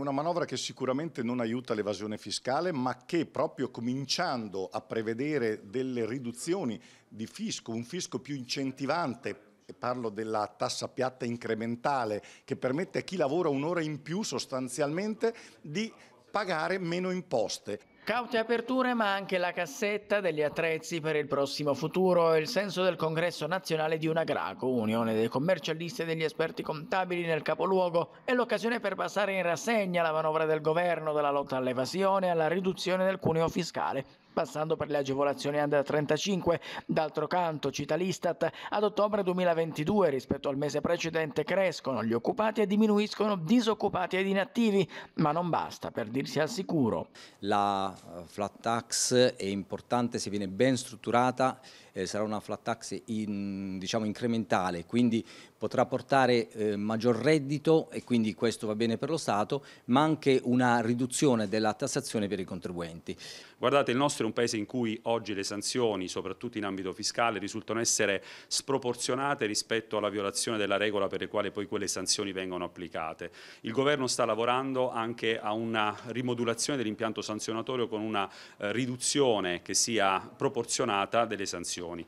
Una manovra che sicuramente non aiuta l'evasione fiscale, ma che proprio cominciando a prevedere delle riduzioni di fisco, un fisco più incentivante, parlo della tassa piatta incrementale, che permette a chi lavora un'ora in più sostanzialmente di pagare meno imposte. Caute aperture ma anche la cassetta degli attrezzi per il prossimo futuro e il senso del congresso nazionale di Unagraco, unione dei commercialisti e degli esperti contabili nel capoluogo, è l'occasione per passare in rassegna la manovra del governo dalla lotta all'evasione alla riduzione del cuneo fiscale passando per le agevolazioni under 35. D'altro canto, cita l'Istat, ad ottobre 2022 rispetto al mese precedente crescono gli occupati e diminuiscono disoccupati ed inattivi, ma non basta per dirsi al sicuro. La eh, flat tax è importante se viene ben strutturata eh, sarà una flat tax in, diciamo, incrementale, quindi potrà portare eh, maggior reddito e quindi questo va bene per lo Stato, ma anche una riduzione della tassazione per i contribuenti. Guardate, il nostro è un paese in cui oggi le sanzioni, soprattutto in ambito fiscale, risultano essere sproporzionate rispetto alla violazione della regola per le quali poi quelle sanzioni vengono applicate. Il governo sta lavorando anche a una rimodulazione dell'impianto sanzionatorio con una eh, riduzione che sia proporzionata delle sanzioni. ragioni.